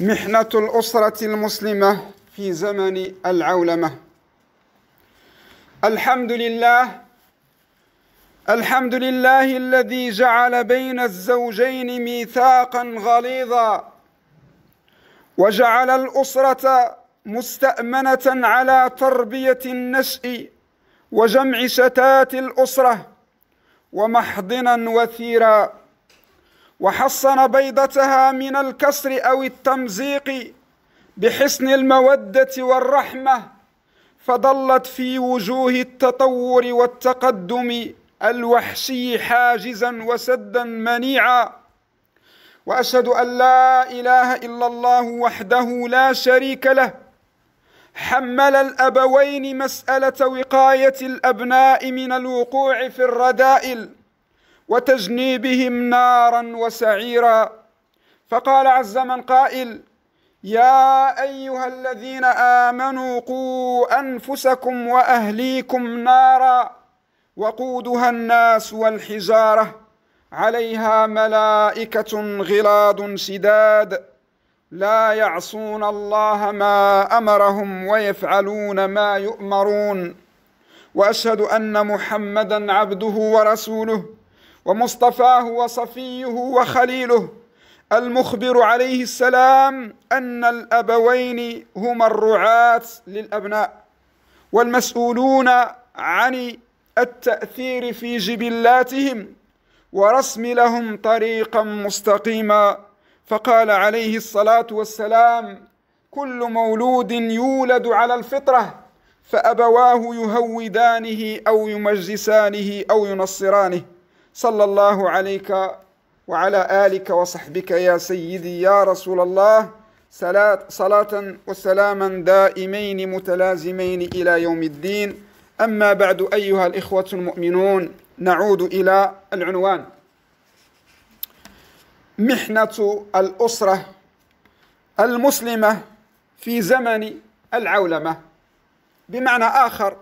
محنة الأسرة المسلمة في زمن العولمة الحمد لله الحمد لله الذي جعل بين الزوجين ميثاقا غليظا وجعل الأسرة مستأمنة على تربية النشء وجمع شتات الأسرة ومحضنا وثيرا وحصن بيضتها من الكسر أو التمزيق بحسن المودة والرحمة فضلت في وجوه التطور والتقدم الوحشي حاجزا وسدا منيعا وأشهد أن لا إله إلا الله وحده لا شريك له حمل الأبوين مسألة وقاية الأبناء من الوقوع في الرذائل وتجنيبهم نارا وسعيرا فقال عز من قائل يا ايها الذين امنوا قوا انفسكم واهليكم نارا وقودها الناس والحجاره عليها ملائكه غلاظ شداد لا يعصون الله ما امرهم ويفعلون ما يؤمرون واشهد ان محمدا عبده ورسوله ومصطفاه وصفيه وخليله المخبر عليه السلام أن الأبوين هما الرعاة للأبناء والمسؤولون عن التأثير في جبلاتهم ورسم لهم طريقا مستقيما فقال عليه الصلاة والسلام كل مولود يولد على الفطرة فأبواه يهودانه أو يمجسانه أو ينصرانه صلى الله عليك وعلى آلك وصحبك يا سيدي يا رسول الله صلاة وسلاما دائمين متلازمين إلى يوم الدين أما بعد أيها الإخوة المؤمنون نعود إلى العنوان محنة الأسرة المسلمة في زمن العولمة بمعنى آخر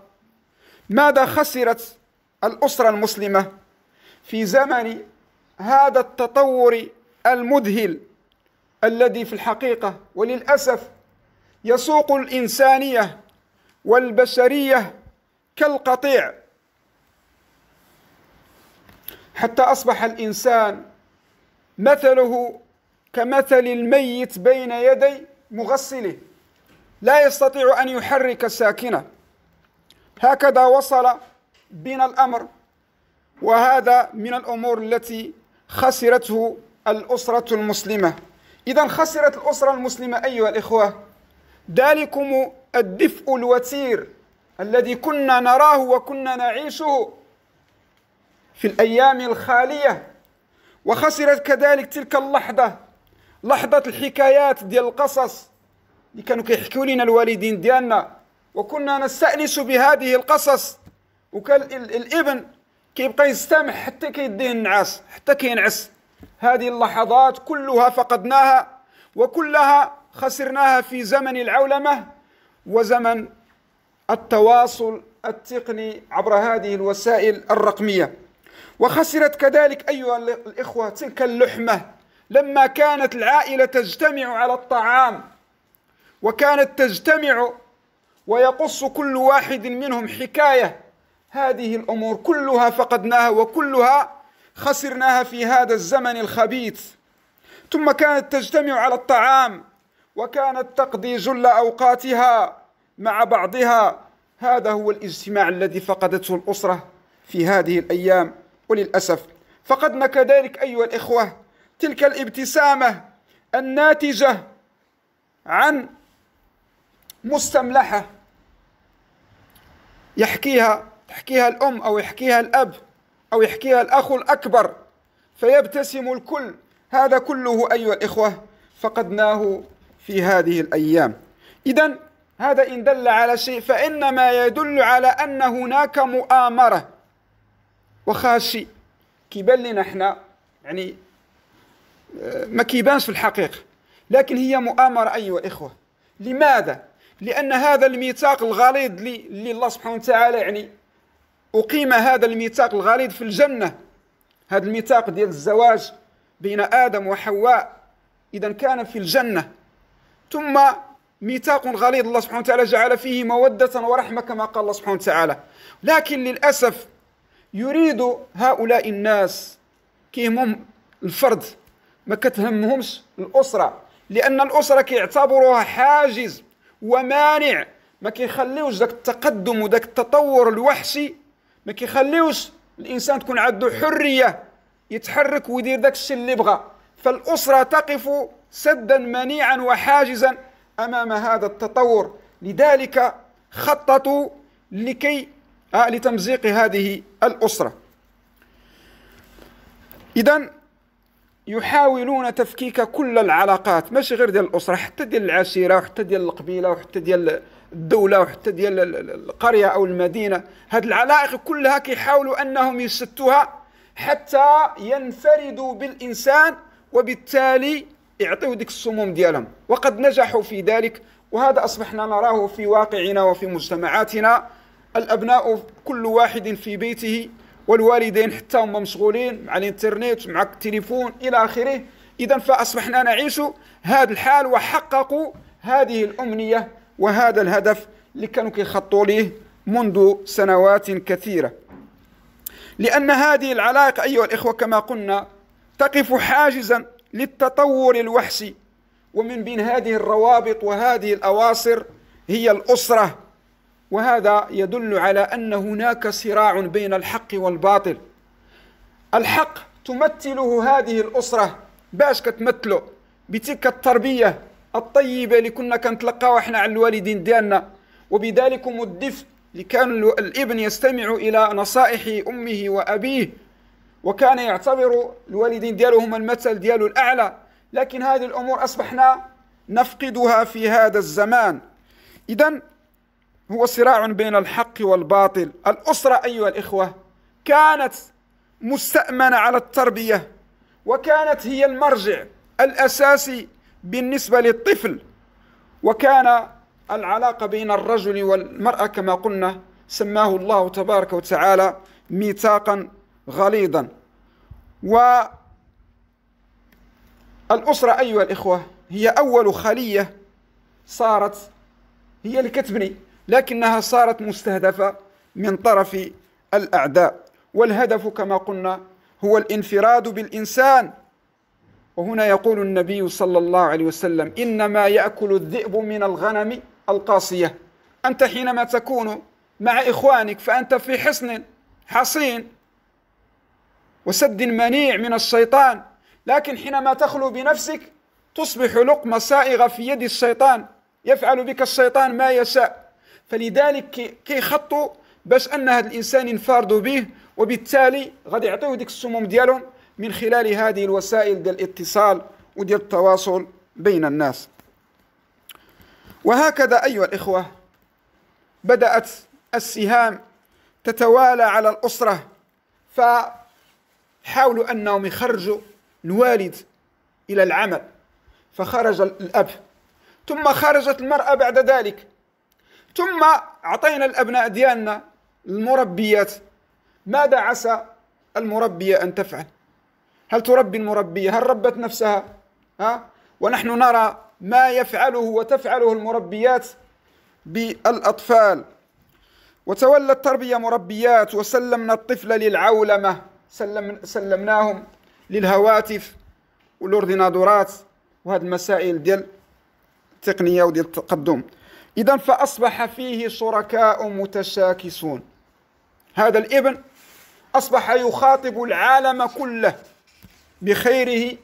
ماذا خسرت الأسرة المسلمة في زمن هذا التطور المذهل الذي في الحقيقة وللأسف يسوق الإنسانية والبشرية كالقطيع حتى أصبح الإنسان مثله كمثل الميت بين يدي مغسله لا يستطيع أن يحرك ساكنة هكذا وصل بنا الأمر وهذا من الأمور التي خسرته الأسرة المسلمة إذا خسرت الأسرة المسلمة أيها الإخوة ذلكم الدفء الوتير الذي كنا نراه وكنا نعيشه في الأيام الخالية وخسرت كذلك تلك اللحظة لحظة الحكايات ديال القصص اللي كانوا كيحكيو لنا الوالدين ديالنا وكنا نستأنس بهذه القصص وكان الابن كيبقى يستمع حتى كيديه النعاس حتى كينعس هذه اللحظات كلها فقدناها وكلها خسرناها في زمن العولمه وزمن التواصل التقني عبر هذه الوسائل الرقميه وخسرت كذلك ايها الاخوه تلك اللحمه لما كانت العائله تجتمع على الطعام وكانت تجتمع ويقص كل واحد منهم حكايه هذه الأمور كلها فقدناها وكلها خسرناها في هذا الزمن الخبيث ثم كانت تجتمع على الطعام وكانت تقضي جل أوقاتها مع بعضها هذا هو الاجتماع الذي فقدته الأسرة في هذه الأيام وللأسف فقدنا كذلك أيها الإخوة تلك الابتسامة الناتجة عن مستملحة يحكيها يحكيها الأم أو يحكيها الأب أو يحكيها الأخ الأكبر فيبتسم الكل هذا كله أيها الإخوة فقدناه في هذه الأيام إذا هذا إن دل على شيء فإنما يدل على أن هناك مؤامرة وخاشي كيبان لنا احنا يعني آه، ما كيبانش في الحقيقة لكن هي مؤامرة أيها الإخوة لماذا؟ لأن هذا الميثاق الغليظ اللي الله سبحانه وتعالى يعني أقيم هذا الميثاق الغليظ في الجنة هذا الميثاق ديال الزواج بين آدم وحواء إذا كان في الجنة ثم ميثاق غليظ الله سبحانه وتعالى جعل فيه مودة ورحمة كما قال الله سبحانه وتعالى لكن للأسف يريد هؤلاء الناس كيهمهم الفرد ما كتهمهمش الأسرة لأن الأسرة كيعتبروها حاجز ومانع ما كيخليوش داك التقدم وداك التطور الوحشي ما كيخليوش الانسان تكون عنده حريه يتحرك ويدير داك الشيء اللي بغى فالاسره تقف سدا منيعا وحاجزا امام هذا التطور لذلك خططوا لكي آه لتمزيق هذه الاسره اذا يحاولون تفكيك كل العلاقات ماشي غير ديال الاسره حتى ديال العشيره وحتى ديال القبيله وحتى ديال الدوله وحتى ديال القريه او المدينه هاد العلائق كلها كيحاولوا انهم يستوها حتى ينفردوا بالانسان وبالتالي يعطيو ديك السموم ديالهم وقد نجحوا في ذلك وهذا اصبحنا نراه في واقعنا وفي مجتمعاتنا الابناء كل واحد في بيته والوالدين حتى هم مشغولين مع الانترنت مع التليفون الى اخره اذا فاصبحنا نعيش هذا الحال وحققوا هذه الامنيه وهذا الهدف اللي كانوا كيخطوا ليه منذ سنوات كثيرة لأن هذه العلاقة أيها الإخوة كما قلنا تقف حاجزا للتطور الوحشي ومن بين هذه الروابط وهذه الأواصر هي الأسرة وهذا يدل على أن هناك صراع بين الحق والباطل الحق تمثله هذه الأسرة باش كتمثله بتلك التربية الطيبة اللي كنا كنتلقاو احنا على الوالدين ديالنا وبذلك الدفء اللي كان الابن يستمع إلى نصائح أمه وأبيه وكان يعتبر الوالدين ديالو هما المثل ديالو الأعلى لكن هذه الأمور أصبحنا نفقدها في هذا الزمان إذا هو صراع بين الحق والباطل الأسرة أيها الإخوة كانت مستأمنة على التربية وكانت هي المرجع الأساسي بالنسبة للطفل وكان العلاقة بين الرجل والمرأة كما قلنا سماه الله تبارك وتعالى ميثاقا غليظا والأسرة أيها الإخوة هي أول خلية صارت هي الكتبني لكنها صارت مستهدفة من طرف الأعداء والهدف كما قلنا هو الانفراد بالإنسان وهنا يقول النبي صلى الله عليه وسلم إنما يأكل الذئب من الغنم القاصية أنت حينما تكون مع إخوانك فأنت في حصن حصين وسد منيع من الشيطان لكن حينما تخلو بنفسك تصبح لقمة صائغة في يد الشيطان يفعل بك الشيطان ما يشاء فلذلك كي خطوا باش ان هذا الانسان ينفرضوا به وبالتالي غادي يعطيه ديك السموم ديالهم من خلال هذه الوسائل ديال الاتصال وديال التواصل بين الناس وهكذا أيها الإخوة بدأت السهام تتوالى على الأسرة فحاولوا أنهم يخرجوا الوالد إلى العمل فخرج الأب ثم خرجت المرأة بعد ذلك ثم أعطينا الأبناء ديالنا المربيات ماذا عسى المربية أن تفعل هل تربي المربية هل ربت نفسها ها ونحن نرى ما يفعله وتفعله المربيات بالأطفال وتولى التربية مربيات وسلمنا الطفل للعولمة سلم سلمناهم للهواتف والأوردينادورات وهذه المسائل ديال التقنية وديال التقدم إذا فأصبح فيه شركاء متشاكسون هذا الابن أصبح يخاطب العالم كله بخيره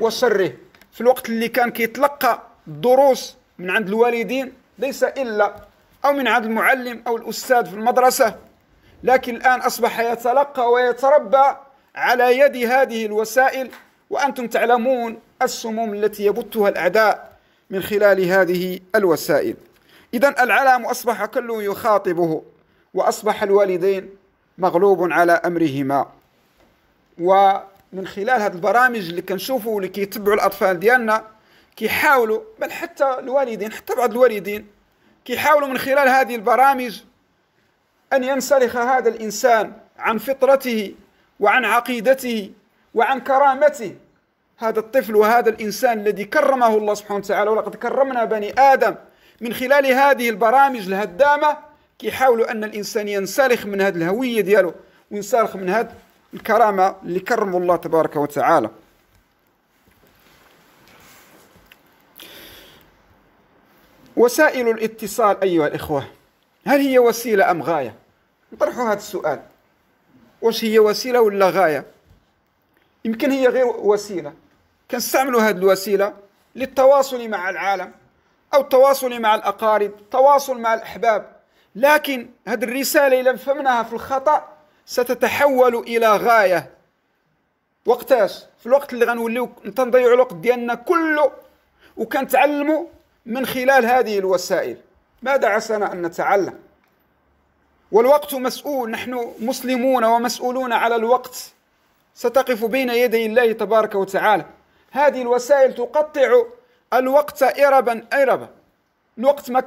وشره في الوقت اللي كان كيتلقى الدروس من عند الوالدين ليس إلا أو من عند المعلم أو الأستاذ في المدرسة لكن الآن أصبح يتلقى ويتربى على يد هذه الوسائل وأنتم تعلمون السموم التي يبثها الأعداء من خلال هذه الوسائل إذا العلام أصبح كل يخاطبه وأصبح الوالدين مغلوب على أمرهما و من خلال هذه البرامج اللي كنشوفوا واللي كيتبعوا الاطفال ديالنا كيحاولوا بل حتى الوالدين حتى بعض الوالدين كيحاولوا من خلال هذه البرامج ان ينسلخ هذا الانسان عن فطرته وعن عقيدته وعن كرامته هذا الطفل وهذا الانسان الذي كرمه الله سبحانه وتعالى ولقد كرمنا بني ادم من خلال هذه البرامج الهدامه كيحاولوا ان الانسان ينسلخ من هذه الهويه ديالو وينسلخ من هذه الكرامة اللي كرم الله تبارك وتعالى وسائل الاتصال أيها الإخوة هل هي وسيلة أم غاية؟ نطرحوا هذا السؤال واش هي وسيلة ولا غاية؟ يمكن هي غير وسيلة كنستعملوا هذه الوسيلة للتواصل مع العالم أو التواصل مع الأقارب التواصل مع الأحباب لكن هذه الرسالة إذا فهمناها في الخطأ ستتحول الى غايه وقتاش في الوقت اللي غنوليو تنضيعوا الوقت ديالنا كله وكنتعلموا من خلال هذه الوسائل ماذا عسانا ان نتعلم والوقت مسؤول نحن مسلمون ومسؤولون على الوقت ستقف بين يدي الله تبارك وتعالى هذه الوسائل تقطع الوقت إربا إربا الوقت ما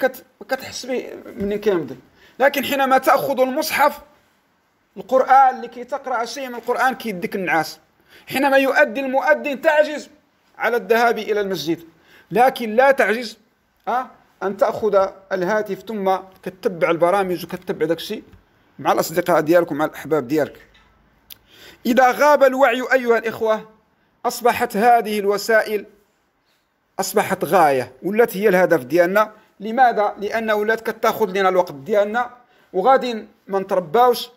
كتحس به من كامل لكن حينما تأخذ المصحف القرآن لكي تقرأ شيء من القرآن يدك النعاس حينما يؤدي المؤذن تعجز على الذهاب إلى المسجد لكن لا تعجز أه؟ أن تأخذ الهاتف ثم تتبع البرامج وتتبع داك الشيء مع الأصدقاء ديالك ومع الأحباب ديالك إذا غاب الوعي أيها الإخوة أصبحت هذه الوسائل أصبحت غاية ولات هي الهدف ديالنا لماذا؟ لأن ولات كتاخذ لنا الوقت ديالنا وغادي ما نترباوش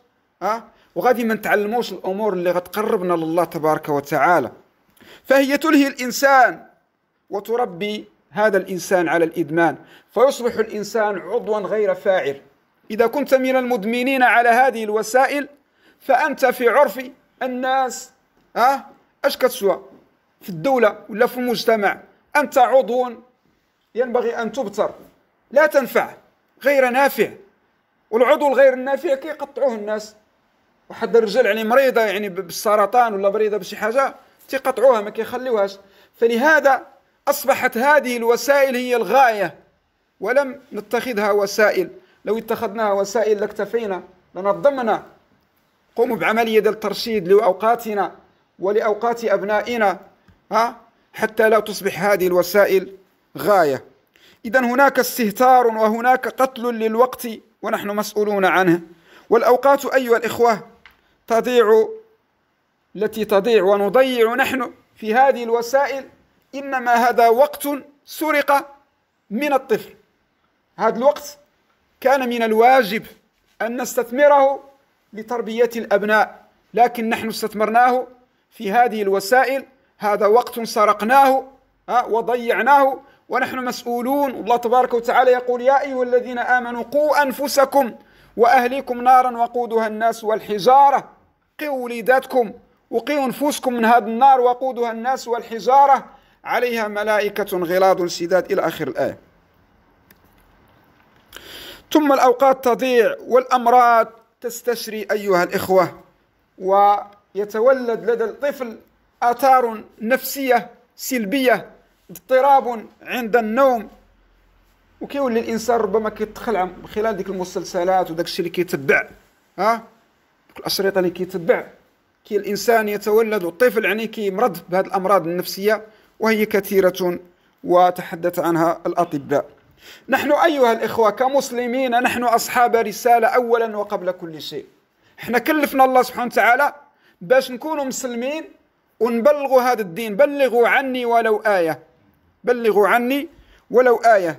أه؟ وغادي ما نتعلموش الامور اللي غتقربنا لله تبارك وتعالى فهي تلهي الانسان وتربي هذا الانسان على الادمان فيصبح الانسان عضوا غير فاعل اذا كنت من المدمنين على هذه الوسائل فانت في عرف الناس ها اش كتسوى في الدوله ولا في المجتمع انت عضو ينبغي ان تبتر لا تنفع غير نافع والعضو الغير النافع كيقطعوه الناس واحد الرجال يعني مريضه يعني بالسرطان ولا مريضه بشي حاجه تيقطعوها ما كيخليوهاش فلهذا اصبحت هذه الوسائل هي الغايه ولم نتخذها وسائل لو اتخذناها وسائل لاكتفينا لنظمنا قوموا بعمليه ديال الترشيد لاوقاتنا ولاوقات ابنائنا ها حتى لا تصبح هذه الوسائل غايه اذا هناك استهتار وهناك قتل للوقت ونحن مسؤولون عنه والأوقات أيها الإخوة تضيع التي تضيع ونضيع نحن في هذه الوسائل إنما هذا وقت سرق من الطفل هذا الوقت كان من الواجب أن نستثمره لتربية الأبناء لكن نحن استثمرناه في هذه الوسائل هذا وقت سرقناه آه، وضيعناه ونحن مسؤولون الله تبارك وتعالى يقول يا أيها الذين آمنوا قوا أنفسكم وأهليكم نارا وقودها الناس والحجارة قوا وليداتكم وقوا نفوسكم من هذا النار وقودها الناس والحجارة عليها ملائكة غلاظ سداد إلى آخر الآية ثم الأوقات تضيع والأمراض تستشري أيها الإخوة ويتولد لدى الطفل آثار نفسية سلبية اضطراب عند النوم وكيولي الانسان ربما كيتخلع من خلال ديك المسلسلات وداك الشيء اللي كيتبع ها الاشرطه اللي كيتبع كي الانسان يتولد الطفل يعني كيمرض بهذه الامراض النفسيه وهي كثيره وتحدث عنها الاطباء نحن ايها الاخوه كمسلمين نحن اصحاب رساله اولا وقبل كل شيء احنا كلفنا الله سبحانه وتعالى باش نكونوا مسلمين ونبلغوا هذا الدين بلغوا عني ولو ايه بلغوا عني ولو ايه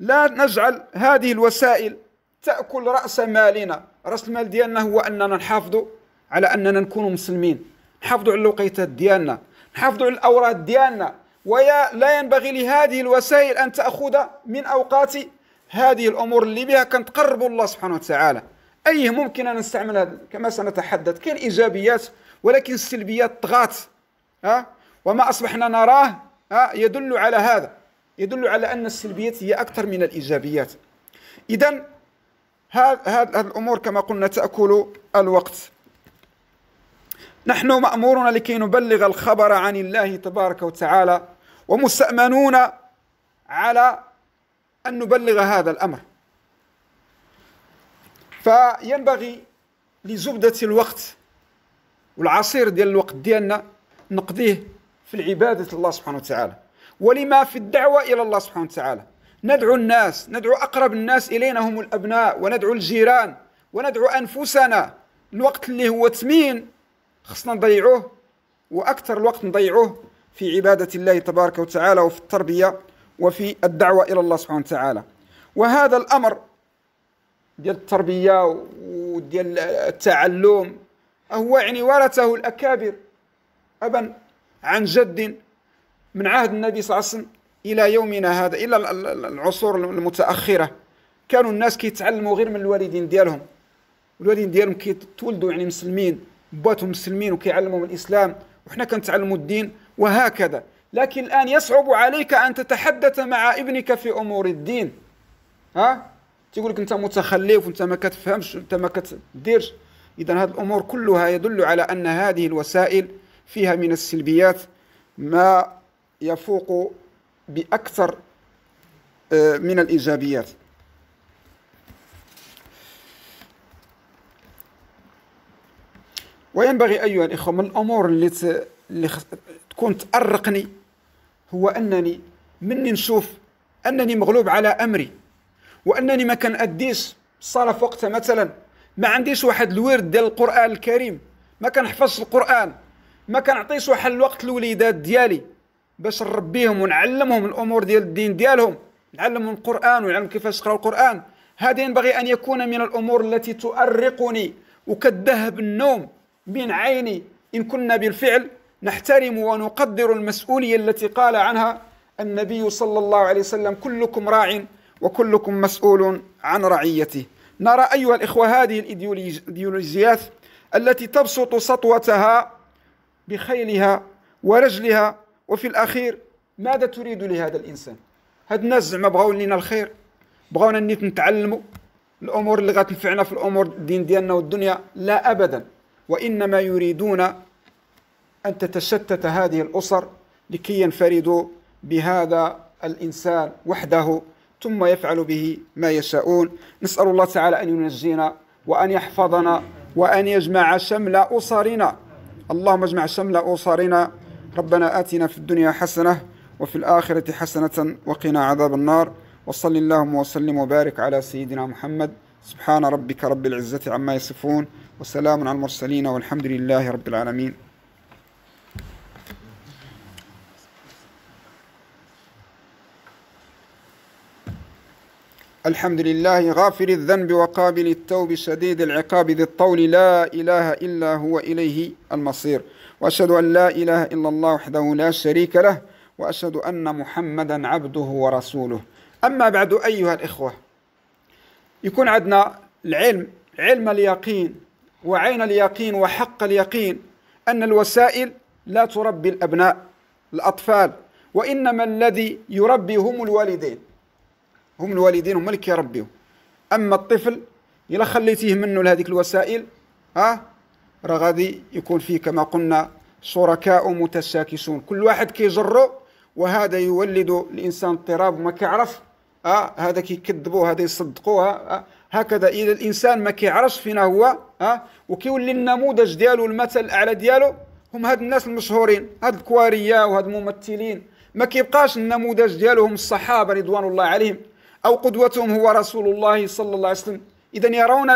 لا نجعل هذه الوسائل تاكل راس مالنا راس المال ديالنا هو اننا نحافظوا على اننا نكونوا مسلمين نحافظوا على الوقيتات ديالنا نحافظوا على الاوراد ديالنا ويا لا ينبغي لهذه الوسائل ان تاخذ من اوقات هذه الامور اللي بها كنتقرب الله سبحانه وتعالى ايه ممكن ان نستعمل هذا كما سنتحدث كاين ايجابيات ولكن السلبيات طغات ها وما اصبحنا نراه ها يدل على هذا يدل على ان السلبيات هي اكثر من الايجابيات اذا هذه الأمور كما قلنا تأكل الوقت نحن مأمورون لكي نبلغ الخبر عن الله تبارك وتعالى ومستأمنون على أن نبلغ هذا الأمر فينبغي لزبدة الوقت والعصير ديال الوقت ديالنا نقضيه في العبادة الله سبحانه وتعالى ولما في الدعوة إلى الله سبحانه وتعالى ندعو الناس ندعو أقرب الناس إلينا هم الأبناء وندعو الجيران وندعو أنفسنا الوقت اللي هو ثمين خصنا نضيعوه وأكثر الوقت نضيعوه في عبادة الله تبارك وتعالى وفي التربية وفي الدعوة إلى الله سبحانه وتعالى وهذا الأمر ديال التربية وديال التعلم هو يعني ورثه الأكابر أبا عن جد من عهد النبي صلى الله عليه وسلم الى يومنا هذا الى العصور المتاخره كانوا الناس كيتعلموا غير من الوالدين ديالهم الوالدين ديالهم كيتولدوا يعني مسلمين باتهم مسلمين وكيعلمهم الاسلام وحنا كنتعلموا الدين وهكذا لكن الان يصعب عليك ان تتحدث مع ابنك في امور الدين ها تيقول لك انت متخلف وانت ما كتفهمش وانت ما كتديرش اذا هذه الامور كلها يدل على ان هذه الوسائل فيها من السلبيات ما يفوق بأكثر آه، من الإيجابيات وينبغي أيها الإخوة من الأمور اللي, اللي تكون تأرقني هو أنني مني نشوف أنني مغلوب على أمري وأنني ما كنأديش الصلاة في وقتها مثلا ما عنديش واحد الورد ديال القرآن الكريم ما كنحفظش القرآن ما كنعطيش واحد الوقت للوليدات ديالي باش نربيهم ونعلمهم الامور ديال الدين ديالهم نعلمهم القران ونعلم كيفاش يقراوا القران هذا ينبغي ان يكون من الامور التي تؤرقني وكالذهب النوم من عيني ان كنا بالفعل نحترم ونقدر المسؤوليه التي قال عنها النبي صلى الله عليه وسلم كلكم راع وكلكم مسؤول عن رعيته نرى ايها الاخوه هذه الايديولوجيات التي تبسط سطوتها بخيلها ورجلها وفي الأخير ماذا تريد لهذا الإنسان هاد الناس زعما بغاو لينا الخير بغاونا نيت نتعلموا الأمور اللي غتنفعنا في الأمور الدين ديالنا والدنيا لا أبدا وإنما يريدون أن تتشتت هذه الأسر لكي ينفردوا بهذا الإنسان وحده ثم يفعل به ما يشاءون نسأل الله تعالى أن ينجينا وأن يحفظنا وأن يجمع شمل أسرنا اللهم اجمع شمل أسرنا ربنا آتنا في الدنيا حسنة وفي الآخرة حسنة وقنا عذاب النار وصل اللهم وسلم وبارك على سيدنا محمد سبحان ربك رب العزة عما يصفون وسلام على المرسلين والحمد لله رب العالمين الحمد لله غافر الذنب وقابل التوب شديد العقاب ذي الطول لا إله إلا هو إليه المصير وأشهد أن لا إله إلا الله وحده لا شريك له وأشهد أن محمدا عبده ورسوله أما بعد أيها الإخوة يكون عندنا العلم علم اليقين وعين اليقين وحق اليقين أن الوسائل لا تربي الأبناء الأطفال وإنما الذي يربيهم الوالدين هم الوالدين هما اللي كيربيو اما الطفل الا خليتيه منه لهذيك الوسائل ها راه غادي يكون فيه كما قلنا شركاء متشاكسون كل واحد كيجرو وهذا يولد الانسان اضطراب ما كيعرف اه هذا كيكذبوا هذا يصدقوا آه،, آه هكذا اذا الانسان ما كيعرفش فينا هو اه وكيولي النموذج ديالو المثل الاعلى ديالو هم هاد الناس المشهورين هاد الكواريه وهاد الممثلين ما كيبقاش النموذج ديالهم الصحابه رضوان الله عليهم أو قدوتهم هو رسول الله صلى الله عليه وسلم إذا يرون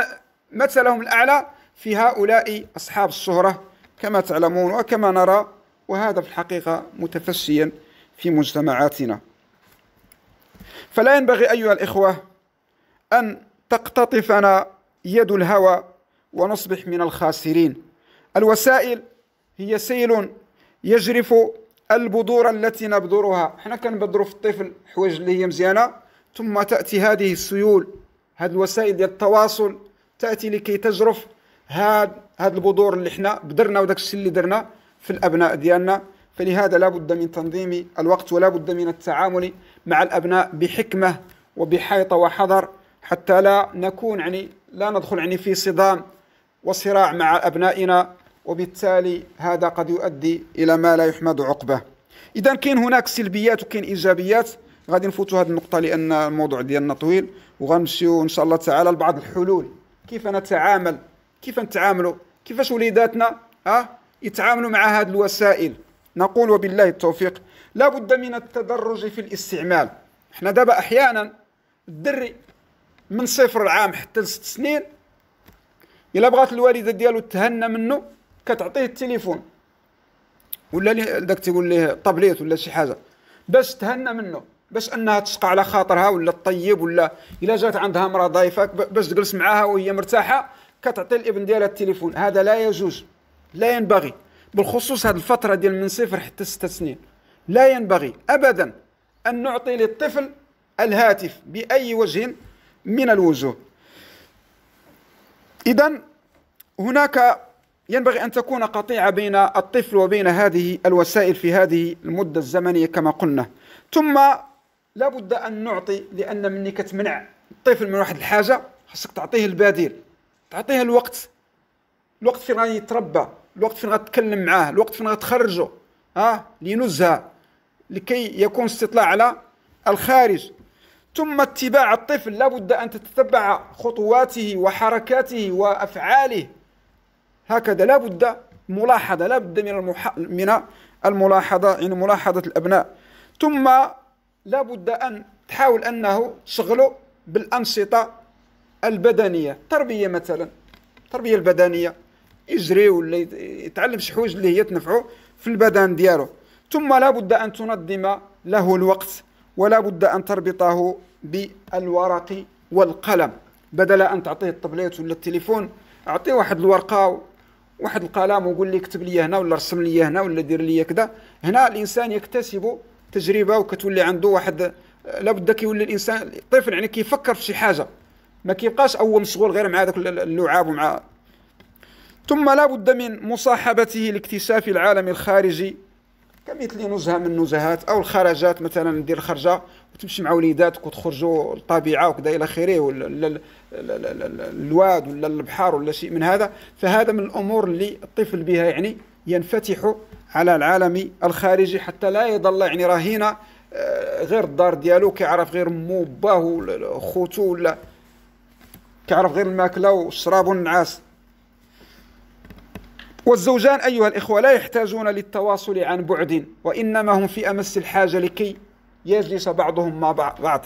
مثلهم الأعلى في هؤلاء أصحاب الشهرة كما تعلمون وكما نرى وهذا في الحقيقة متفشيا في مجتمعاتنا فلا ينبغي أيها الإخوة أن تقتطفنا يد الهوى ونصبح من الخاسرين الوسائل هي سيل يجرف البذور التي نبذرها حنا كنبذروا في الطفل حوايج اللي هي مزيانه ثم تأتي هذه السيول هذه الوسائل ديال التواصل تأتي لكي تجرف هذا هذا البذور اللي حنا بدرنا وداك الشيء اللي درنا في الأبناء ديالنا فلهذا لا بد من تنظيم الوقت ولا بد من التعامل مع الأبناء بحكمة وبحيطة وحذر حتى لا نكون يعني لا ندخل يعني في صدام وصراع مع أبنائنا وبالتالي هذا قد يؤدي إلى ما لا يحمد عقبه إذا كاين هناك سلبيات وكاين إيجابيات غادي نفوتوا هذه النقطه لان الموضوع ديالنا طويل وغنمشيو ان شاء الله تعالى لبعض الحلول كيف نتعامل كيف نتعاملوا كيفاش وليداتنا ها يتعاملوا مع هذه الوسائل نقول وبالله التوفيق لا بد من التدرج في الاستعمال احنا دابا احيانا الدري من صفر عام حتى لست سنين الا بغات الوالده ديالو تهنى منه كتعطيه التليفون ولا داك تيقول ليه طابليت ولا شي حاجه باش تهنى منه باش انها تشقى على خاطرها ولا تطيب ولا الا جات عندها امراه ضايفه باش تجلس معاها وهي مرتاحه كتعطي الابن ديالها التليفون هذا لا يجوز لا ينبغي بالخصوص هذه الفتره ديال من صفر حتى ست سنين لا ينبغي ابدا ان نعطي للطفل الهاتف باي وجه من الوجوه اذا هناك ينبغي أن تكون قطيعة بين الطفل وبين هذه الوسائل في هذه المدة الزمنية كما قلنا ثم لابد ان نعطي لان ملي كتمنع الطفل من واحد الحاجه خاصك تعطيه البديل تعطيه الوقت الوقت فين غادي يتربى الوقت فين غتكلم معاه الوقت فين غتخرجو ها لينزها لكي يكون استطلاع على الخارج ثم اتباع الطفل لابد ان تتتبع خطواته وحركاته وافعاله هكذا لابد ملاحظه لابد من المح... من الملاحظه يعني ملاحظه الابناء ثم لابد أن تحاول أنه تشغله بالأنشطة البدنية تربية مثلا التربية البدنية يجري ولا يتعلم شي حوايج اللي هي تنفعو في البدن ديالو ثم لابد أن تنظم له الوقت ولا بد أن تربطه بالورق والقلم بدل أن تعطيه الطبليت ولا التليفون أعطيه واحد الورقة واحد القلم وقول لي اكتب لي هنا ولا رسم لي هنا ولا دير لي كذا هنا الإنسان يكتسب تجربه وكتولي عنده واحد آه، لابد كيولي الانسان الطفل يعني كيفكر في شي حاجه ما كيبقاش اول مشغول غير مع ذاك اللعاب ومع ثم لابد من مصاحبته لاكتشاف العالم الخارجي كمثل نزهه من النزهات او الخرجات مثلا دير الخرجه وتمشي مع وليداتك وتخرجوا للطبيعه وكذا الى اخره ولا الواد ولا البحر ولا شيء من هذا فهذا من الامور اللي الطفل بها يعني ينفتح على العالم الخارجي حتى لا يظل يعني رهينه آه، غير الدار ديالو كيعرف غير مو باه خوتو ولا كيعرف غير الماكله والشراب والنعاس والزوجان ايها الاخوه لا يحتاجون للتواصل عن بعد وانما هم في امس الحاجه لكي يجلس بعضهم مع بعض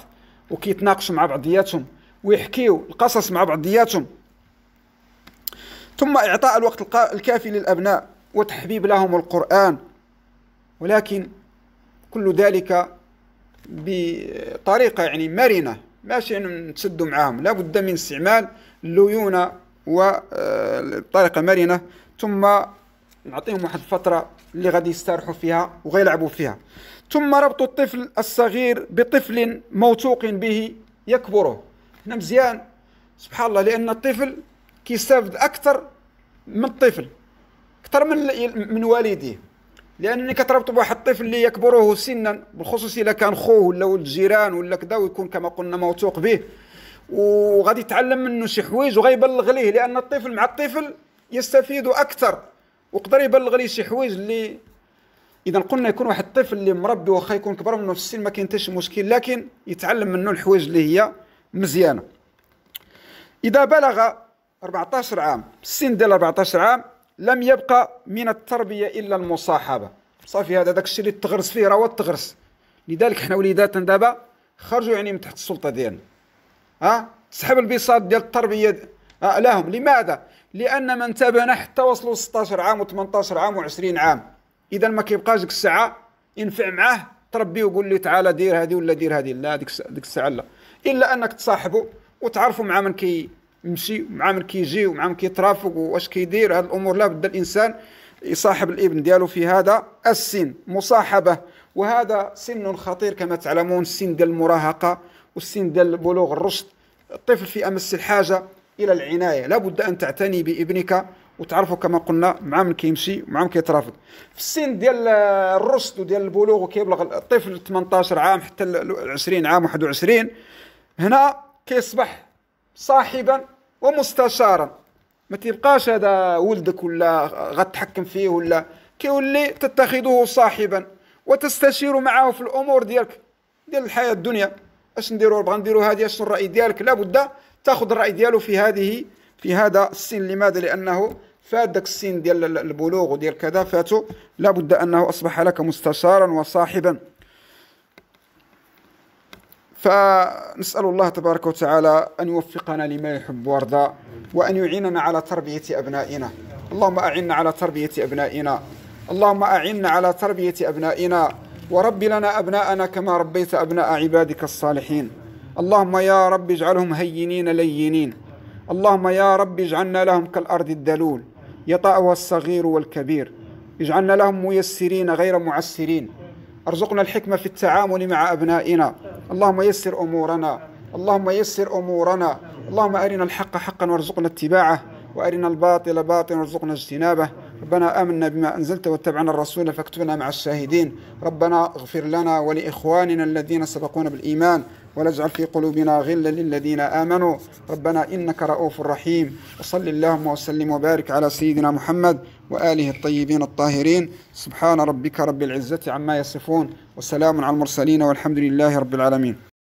وكيتناقشوا مع بعضياتهم ويحكيوا القصص مع بعضياتهم ثم اعطاء الوقت الكافي للابناء وتحبيب لهم القرآن ولكن كل ذلك بطريقة يعني مرنة ماشي نتسدوا معاهم لا بد من استعمال الليونة وطريقة مرنة ثم نعطيهم واحد الفترة اللي غادي يسترحوا فيها وغيلعبوا فيها ثم ربط الطفل الصغير بطفل موثوق به يكبره هنا مزيان سبحان الله لأن الطفل كيستافد أكثر من الطفل اكثر من من والديه لانني كتربط بواحد الطفل اللي يكبره سنا بالخصوص اذا كان خوه ولا ولد جيران ولا كذا ويكون كما قلنا موثوق به وغادي يتعلم منه شي حوايج وغيبلغ ليه لان الطفل مع الطفل يستفيد اكثر وقدر يبلغ ليه شي حوايج اللي اذا قلنا يكون واحد الطفل اللي مربي واخا يكون كبر منه في السن ما كاين حتى شي مشكل لكن يتعلم منه الحوايج اللي هي مزيانه اذا بلغ 14 عام السن ديال 14 عام لم يبقى من التربية إلا المصاحبة صافي هذا داك الشيء اللي تغرس فيه راه تغرس لذلك حنا وليداتنا دابا خرجوا يعني من تحت السلطة ديالنا ها تسحب البساط ديال التربية أه لهم لماذا؟ لأن من تابعنا حتى وصلوا 16 عام و18 عام و20 عام إذا ما كيبقاش ديك الساعة ينفع معاه تربيه وقول لي تعالى دير هذه ولا دير هذه لا ديك ديك الساعة لا إلا أنك تصاحبه وتعرفوا مع من كي يمشي مع من كيجي ومع من كيترافق واش كيدير هاد الامور لابد الانسان يصاحب الابن ديالو في هذا السن مصاحبه وهذا سن خطير كما تعلمون السن ديال المراهقه والسن ديال بلوغ الرشد الطفل في امس الحاجه الى العنايه لابد ان تعتني بابنك وتعرفوا كما قلنا مع من كيمشي مع من كيترافق في السن ديال الرشد وديال البلوغ وكيبلغ الطفل 18 عام حتى 20 عام 21 هنا كيصبح صاحبا ومستشارا ما تبقاش هذا ولدك ولا غتحكم فيه ولا كيولي تتخذه صاحبا وتستشير معه في الامور ديالك ديال الحياه الدنيا اش نديرو بغا نديرو هذه اش الراي ديالك لابد تاخذ الراي ديالو في هذه في هذا السن لماذا لانه فات داك السن ديال البلوغ وديال كذا فاتو لابد انه اصبح لك مستشارا وصاحبا فنسأل الله تبارك وتعالى أن يوفقنا لما يحب ويرضى وأن يعيننا على تربية أبنائنا اللهم أعنا على تربية أبنائنا اللهم أعنا على تربية أبنائنا ورب لنا أبناءنا كما ربيت أبناء عبادك الصالحين اللهم يا رب اجعلهم هينين لينين اللهم يا رب اجعلنا لهم كالأرض الدلول يطأها الصغير والكبير اجعلنا لهم ميسرين غير معسرين ارزقنا الحكمة في التعامل مع أبنائنا اللهم يسر أمورنا اللهم يسر أمورنا اللهم أرنا الحق حقا وارزقنا اتباعه وأرنا الباطل باطلا وارزقنا اجتنابه ربنا آمنا بما أنزلت واتبعنا الرسول فاكتبنا مع الشاهدين ربنا اغفر لنا ولإخواننا الذين سبقونا بالإيمان ولا اجعل في قلوبنا غلا للذين آمنوا ربنا إنك رؤوف رحيم وصل اللهم وسلم وبارك على سيدنا محمد وآله الطيبين الطاهرين سبحان ربك رب العزة عما يصفون وسلام على المرسلين والحمد لله رب العالمين